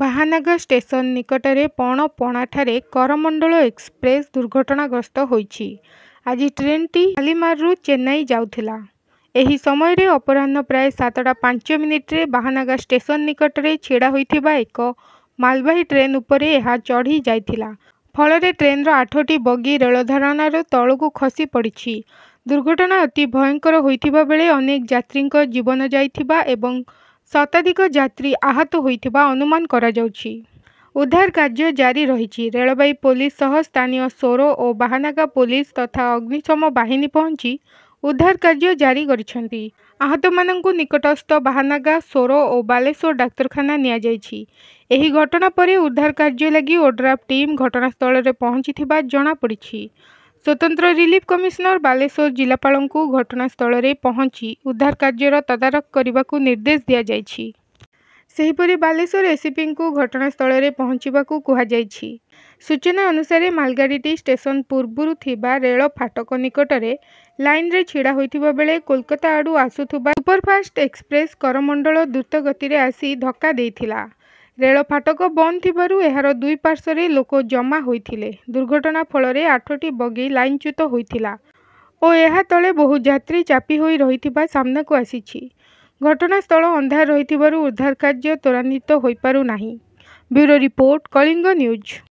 Bahanaga station ନିକଟରେ ପଣପଣାଠାରେ Coromandel express ଦୁର୍ଘଟଣାଗ୍ରସ୍ତ ହୋଇଛି ଆଜି ଟ୍ରେନ୍ଟି ଶାଲିମାରରୁ ଚେନ୍ନାଇ ଯାଉଥିଲା ଏହି ସମୟରେ ଅପରାହ୍ନ ପ୍ରାୟ ସାତଟା ପାଞ୍ଚ ମିନିଟ୍ରେ ବାହାନାଗା ଷ୍ଟେସନ ନିକଟରେ ଛିଡ଼ା ହୋଇଥିବା ଏକ ମାଲବାହୀ ଟ୍ରେନ୍ ଉପରେ ଏହା ଚଢ଼ି ଯାଇଥିଲା ଫଳରେ ଟ୍ରେନ୍ର ଆଠଟି ବଗି ରେଳଧାରଣାରୁ ତଳକୁ ଖସି ପଡ଼ିଛି ଦୁର୍ଘଟଣା ଅତି ଭୟଙ୍କର ହୋଇଥିବା ବେଳେ ଅନେକ ଯାତ୍ରୀଙ୍କ ଜୀବନ ଯାଇଥିବା ଏବଂ ଶତାଧିକ ଯାତ୍ରୀ ଆହତ ହୋଇଥିବା ଅନୁମାନ କରାଯାଉଛି ଉଦ୍ଧାର କାର୍ଯ୍ୟ ଜାରି ରହିଛି ରେଳବାଇ ପୋଲିସ ସହ ସ୍ଥାନୀୟ ସୋର ଓ ବାହାନାଗା ପୋଲିସ ତଥା ଅଗ୍ନିଶମ ବାହିନୀ ପହଞ୍ଚି ଉଦ୍ଧାର କାର୍ଯ୍ୟ ଜାରି କରିଛନ୍ତି ଆହତମାନଙ୍କୁ ନିକଟସ୍ଥ ବାହାନାଗା ସୋର ଓ ବାଲେଶ୍ୱର ଡାକ୍ତରଖାନା ନିଆଯାଇଛି ଏହି ଘଟଣା ପରେ ଉଦ୍ଧାର କାର୍ଯ୍ୟ ଲାଗି ଓଡ୍ରାଫ୍ ଟିମ୍ ଘଟଣାସ୍ଥଳରେ ପହଞ୍ଚିଥିବା ଜଣାପଡ଼ିଛି ସ୍ୱତନ୍ତ୍ର ରିଲିଫ କମିଶନର ବାଲେଶ୍ୱର ଜିଲ୍ଲାପାଳଙ୍କୁ ଘଟଣାସ୍ଥଳରେ ପହଞ୍ଚି ଉଦ୍ଧାର କାର୍ଯ୍ୟର ତଦାରଖ କରିବାକୁ ନିର୍ଦ୍ଦେଶ ଦିଆଯାଇଛି ସେହିପରି ବାଲେଶ୍ୱର ଏସିପିଙ୍କୁ ଘଟଣାସ୍ଥଳରେ ପହଞ୍ଚିବାକୁ କୁହାଯାଇଛି ସୂଚନା ଅନୁସାରେ ମାଲଗାଡ଼ିଟି ଷ୍ଟେସନ ପୂର୍ବରୁ ଥିବା ରେଳ ଫାଟକ ନିକଟରେ ଲାଇନ୍ରେ ଛିଡ଼ା ହୋଇଥିବା ବେଳେ କୋଲକାତା ଆଡ଼ୁ ଆସୁଥିବା ସୁପରଫାଷ୍ଟ ଏକ୍ସପ୍ରେସ୍ କରମଣ୍ଡଳ ଦ୍ରୁତଗତିରେ ଆସି ଧକ୍କା ଦେଇଥିଲା ରେଳ ଫାଟକ ବନ୍ଦ ଥିବାରୁ ଏହାର ଦୁଇ ପାର୍ଶ୍ୱରେ ଲୋକ ଜମା ହୋଇଥିଲେ ଦୁର୍ଘଟଣା ଫଳରେ ଆଠଟି ବଗି ଲାଇନଚ୍ୟୁତ ହୋଇଥିଲା ଓ ଏହା ତଳେ ବହୁ ଯାତ୍ରୀ ଚାପି ହୋଇ ରହିଥିବା ସାମ୍ନାକୁ ଆସିଛି ଘଟଣାସ୍ଥଳ ଅନ୍ଧାର ରହିଥିବାରୁ ଉଦ୍ଧାର କାର୍ଯ୍ୟ ତ୍ୱରାନ୍ୱିତ ହୋଇପାରୁନାହିଁ ବ୍ୟୁରୋ ରିପୋର୍ଟ କଳିଙ୍ଗ ନ୍ୟୁଜ୍